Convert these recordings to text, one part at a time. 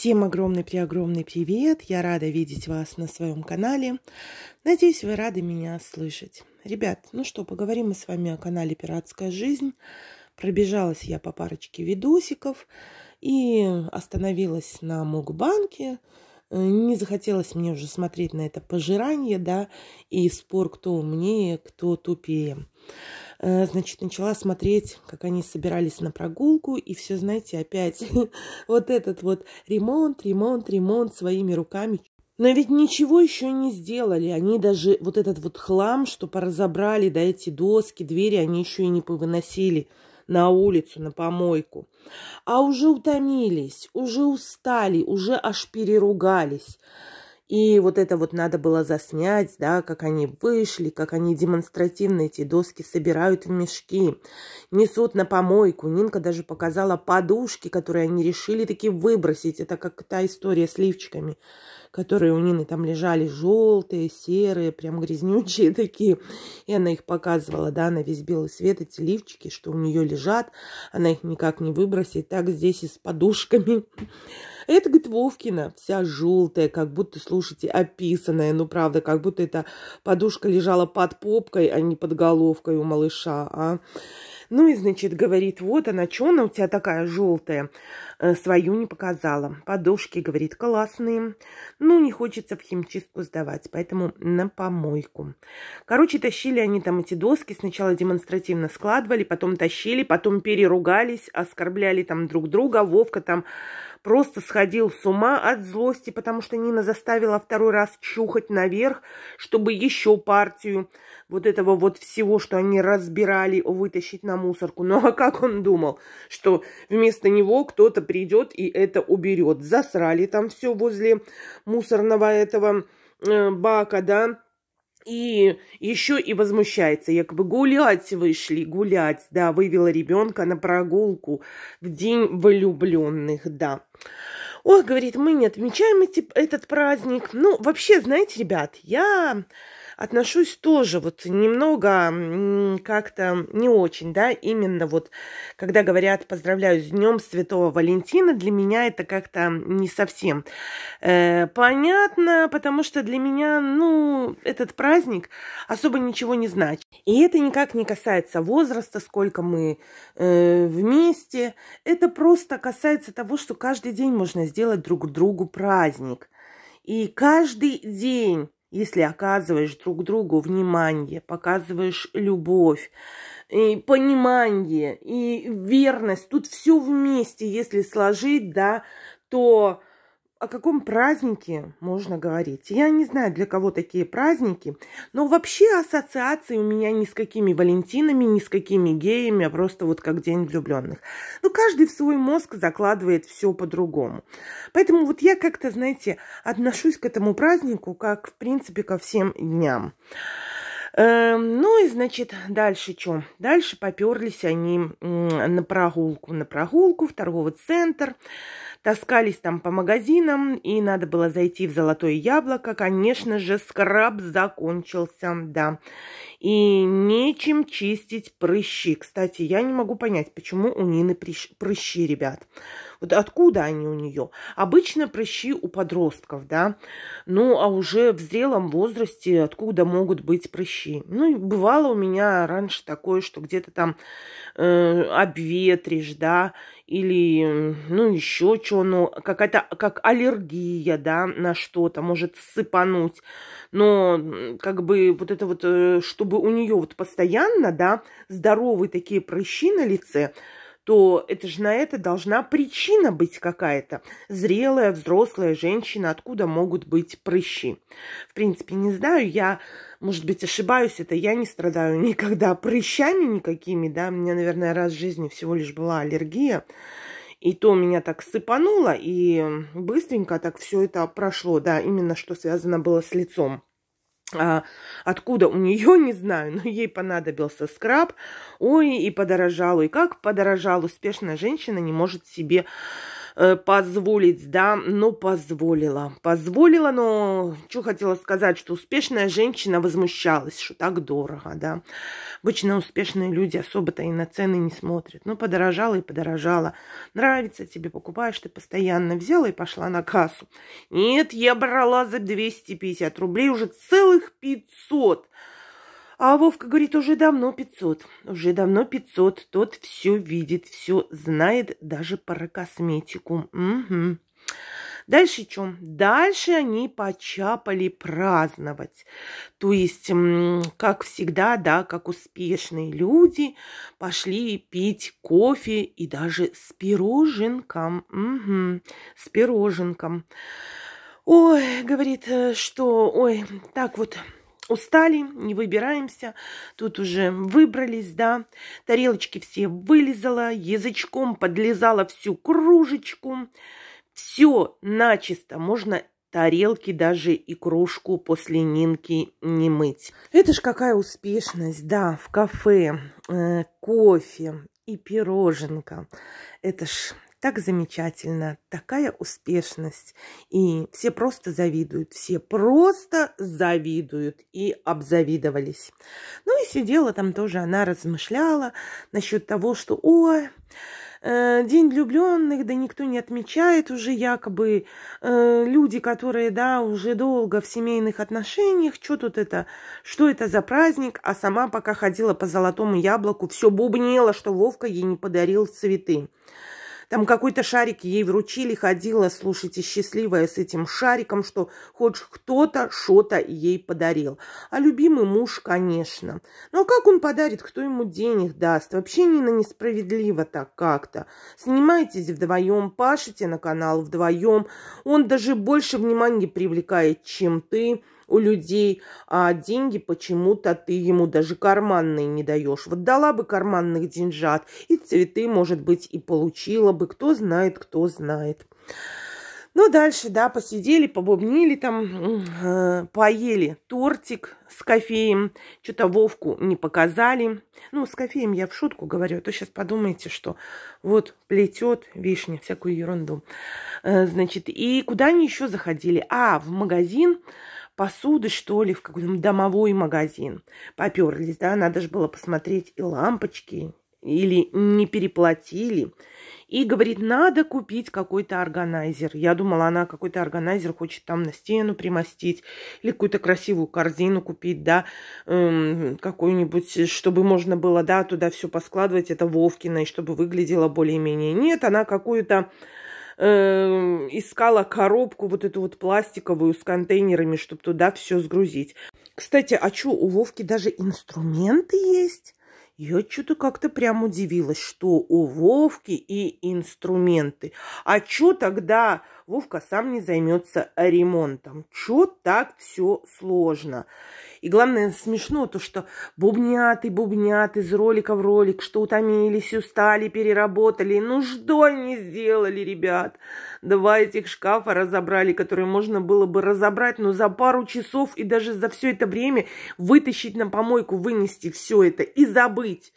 Всем огромный при огромный привет! Я рада видеть вас на своем канале. Надеюсь, вы рады меня слышать. Ребят, ну что, поговорим мы с вами о канале «Пиратская жизнь». Пробежалась я по парочке видосиков и остановилась на мукбанке. Не захотелось мне уже смотреть на это пожирание, да, и спор, кто умнее, кто тупее. Э, значит, начала смотреть, как они собирались на прогулку, и все, знаете, опять вот этот вот ремонт, ремонт, ремонт своими руками. Но ведь ничего еще не сделали. Они даже вот этот вот хлам, что поразобрали, да, эти доски, двери, они еще и не повыносили на улицу, на помойку. А уже утомились, уже устали, уже аж переругались. И вот это вот надо было заснять, да, как они вышли, как они демонстративно эти доски собирают в мешки, несут на помойку. Нинка даже показала подушки, которые они решили таки выбросить. Это как та история с лифчиками которые у Нины там лежали желтые, серые, прям грязнючие такие. И она их показывала, да, на весь белый свет, эти лифчики, что у нее лежат. Она их никак не выбросит. Так здесь и с подушками. Это, говорит, Вовкина, вся желтая, как будто, слушайте, описанная, ну, правда, как будто эта подушка лежала под попкой, а не под головкой у малыша, а. Ну и, значит, говорит, вот она, что она у тебя такая желтая? Э, свою не показала. Подушки, говорит, классные. Ну, не хочется в химчистку сдавать, поэтому на помойку. Короче, тащили они там эти доски. Сначала демонстративно складывали, потом тащили, потом переругались, оскорбляли там друг друга. Вовка там просто сходил с ума от злости, потому что Нина заставила второй раз чухать наверх, чтобы еще партию вот этого вот всего, что они разбирали, вытащить на мусорку. Ну а как он думал, что вместо него кто-то придет и это уберет? Засрали там все возле мусорного этого э, бака, да? И еще и возмущается, якобы гулять вышли, гулять, да, вывела ребенка на прогулку в день влюбленных, да. Ох, говорит, мы не отмечаем эти, этот праздник. Ну, вообще, знаете, ребят, я отношусь тоже вот немного как-то не очень, да, именно вот, когда говорят «поздравляю с Днем Святого Валентина», для меня это как-то не совсем э, понятно, потому что для меня, ну, этот праздник особо ничего не значит. И это никак не касается возраста, сколько мы э, вместе, это просто касается того, что каждый день можно сделать друг другу праздник. И каждый день если оказываешь друг другу внимание, показываешь любовь, и понимание, и верность, тут все вместе, если сложить, да, то о каком празднике можно говорить. Я не знаю, для кого такие праздники, но вообще ассоциации у меня ни с какими Валентинами, ни с какими геями, а просто вот как День влюбленных. Но ну, каждый в свой мозг закладывает все по-другому. Поэтому вот я как-то, знаете, отношусь к этому празднику, как, в принципе, ко всем дням. Эм, ну и, значит, дальше что? Дальше поперлись они на прогулку. На прогулку в торговый центр. Таскались там по магазинам, и надо было зайти в «Золотое яблоко». Конечно же, скраб закончился, да. И нечем чистить прыщи. Кстати, я не могу понять, почему у Нины прыщи, ребят. Вот откуда они у нее? Обычно прыщи у подростков, да. Ну, а уже в зрелом возрасте откуда могут быть прыщи? Ну, бывало у меня раньше такое, что где-то там э, обветришь, да, или, ну, еще что, ну, какая-то, как аллергия, да, на что-то, может сыпануть. Но, как бы, вот это вот, э, чтобы у нее вот постоянно, да, здоровые такие прыщи на лице – то это же на это должна причина быть какая-то. Зрелая, взрослая женщина, откуда могут быть прыщи. В принципе, не знаю, я, может быть, ошибаюсь, это я не страдаю никогда прыщами никакими, да, у меня, наверное, раз в жизни всего лишь была аллергия. И то меня так сыпануло, и быстренько так все это прошло, да, именно что связано было с лицом. А, откуда у нее, не знаю, но ей понадобился скраб. Ой, и подорожал, и как подорожал. Успешная женщина не может себе Э, позволить, да, но позволила. Позволила, но что хотела сказать, что успешная женщина возмущалась, что так дорого, да. Обычно успешные люди особо-то и на цены не смотрят. но ну, подорожала и подорожала. Нравится тебе, покупаешь ты постоянно. Взяла и пошла на кассу. Нет, я брала за 250 рублей уже целых 500. А Вовка говорит, уже давно 500, уже давно 500. Тот все видит, все знает, даже про косметику. Угу. Дальше что? Дальше они почапали праздновать. То есть, как всегда, да, как успешные люди, пошли пить кофе и даже с пироженком. Угу, с пироженком. Ой, говорит, э, что, ой, так вот устали, не выбираемся. Тут уже выбрались, да. Тарелочки все вылезала, язычком подлезала всю кружечку. Все начисто, можно тарелки даже и кружку после Нинки не мыть. Это ж какая успешность, да, в кафе, э, кофе и пироженка. Это ж так замечательно, такая успешность. И все просто завидуют, все просто завидуют и обзавидовались. Ну и сидела там тоже, она размышляла насчет того, что, ой, э, День влюбленных, да никто не отмечает уже якобы э, люди, которые, да, уже долго в семейных отношениях, что тут это, что это за праздник, а сама пока ходила по золотому яблоку, все бубнела, что Вовка ей не подарил цветы. Там какой-то шарик ей вручили, ходила, слушайте, счастливая с этим шариком, что хоть кто-то что-то ей подарил. А любимый муж, конечно. Но как он подарит, кто ему денег даст? Вообще не на несправедливо так как-то. Снимайтесь вдвоем, пашите на канал вдвоем. Он даже больше внимания привлекает, чем ты у людей, а деньги почему-то ты ему даже карманные не даешь. Вот дала бы карманных деньжат, и цветы, может быть, и получила бы. Кто знает, кто знает. Ну, дальше, да, посидели, побубнили там, э, поели тортик с кофеем. Что-то Вовку не показали. Ну, с кофеем я в шутку говорю, а то сейчас подумайте, что вот плетет вишня, всякую ерунду. Э, значит, и куда они еще заходили? А, в магазин посуды, что ли, в какой-то домовой магазин. Поперлись, да, надо же было посмотреть и лампочки, или не переплатили. И говорит, надо купить какой-то органайзер. Я думала, она какой-то органайзер хочет там на стену примостить или какую-то красивую корзину купить, да, эм, какую-нибудь, чтобы можно было, да, туда все поскладывать, это Вовкина, и чтобы выглядело более-менее. Нет, она какую-то Эм, искала коробку вот эту вот пластиковую с контейнерами, чтобы туда все сгрузить. Кстати, а что, у Вовки даже инструменты есть? Я что-то как-то прям удивилась, что у Вовки и инструменты. А что тогда Вовка сам не займется ремонтом. Чё так все сложно? И главное, смешно то, что бубнят и бубнят из ролика в ролик, что утомились, устали, переработали. Ну что они сделали, ребят? Два этих шкафа разобрали, которые можно было бы разобрать, но за пару часов и даже за все это время вытащить на помойку, вынести все это и забыть.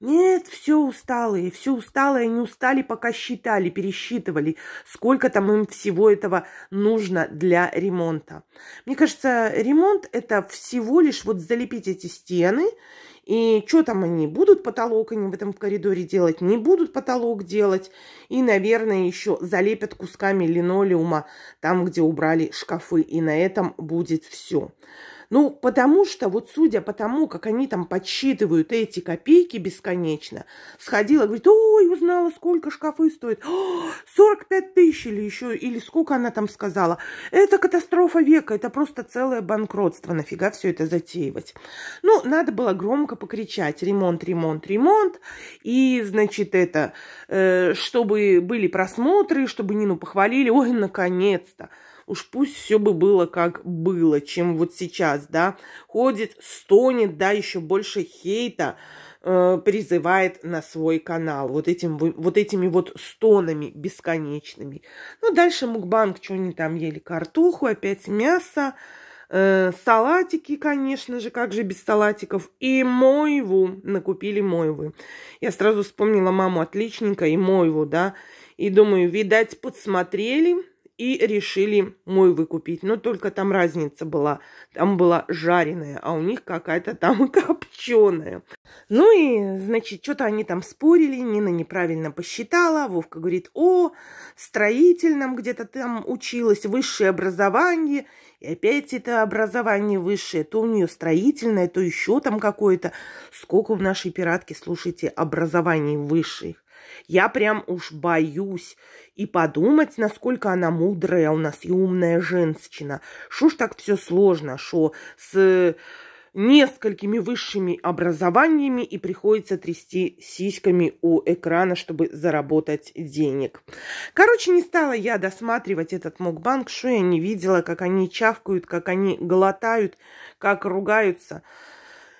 Нет, все усталые, все усталые, они устали, пока считали, пересчитывали, сколько там им всего этого нужно для ремонта. Мне кажется, ремонт это всего лишь вот залепить эти стены, и что там они, будут потолок они в этом коридоре делать, не будут потолок делать, и, наверное, еще залепят кусками линолеума там, где убрали шкафы, и на этом будет все. Ну, потому что, вот судя по тому, как они там подсчитывают эти копейки бесконечно, сходила, говорит, ой, узнала, сколько шкафы стоит. 45 тысяч или еще, или сколько она там сказала. Это катастрофа века, это просто целое банкротство. Нафига все это затеивать? Ну, надо было громко покричать. Ремонт, ремонт, ремонт. И, значит, это, э, чтобы были просмотры, чтобы Нину похвалили. Ой, наконец-то уж пусть все бы было как было, чем вот сейчас, да, ходит, стонет, да, еще больше хейта э, призывает на свой канал вот, этим, вот этими вот стонами бесконечными. Ну, дальше мукбанг, что они там ели, картоху, опять мясо, э, салатики, конечно же, как же без салатиков, и мойву, накупили мойвы. Я сразу вспомнила маму отличника и мойву, да, и думаю, видать, подсмотрели, и решили мой выкупить. Но только там разница была. Там была жареная, а у них какая-то там копченая. Ну и, значит, что-то они там спорили, Нина неправильно посчитала. Вовка говорит, о, строительном где-то там училась, высшее образование – и опять это образование высшее, то у нее строительное, то еще там какое-то. Сколько в нашей пиратке, слушайте, образований высших. Я прям уж боюсь и подумать, насколько она мудрая а у нас и умная женщина. Что ж так все сложно, что с несколькими высшими образованиями и приходится трясти сиськами у экрана, чтобы заработать денег. Короче, не стала я досматривать этот мукбанг, что я не видела, как они чавкают, как они глотают, как ругаются.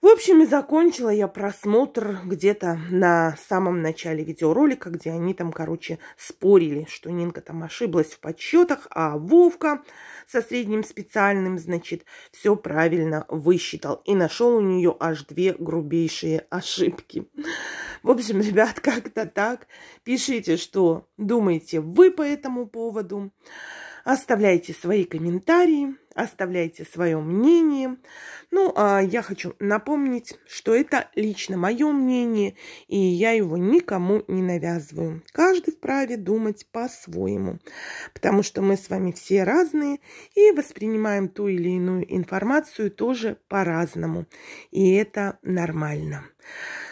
В общем, и закончила я просмотр где-то на самом начале видеоролика, где они там, короче, спорили, что Нинка там ошиблась в подсчетах, а Вовка со средним специальным, значит, все правильно высчитал. И нашел у нее аж две грубейшие ошибки. В общем, ребят, как-то так. Пишите, что думаете вы по этому поводу. Оставляйте свои комментарии, оставляйте свое мнение. Ну, а я хочу напомнить, что это лично мое мнение, и я его никому не навязываю. Каждый вправе думать по-своему, потому что мы с вами все разные и воспринимаем ту или иную информацию тоже по-разному. И это нормально.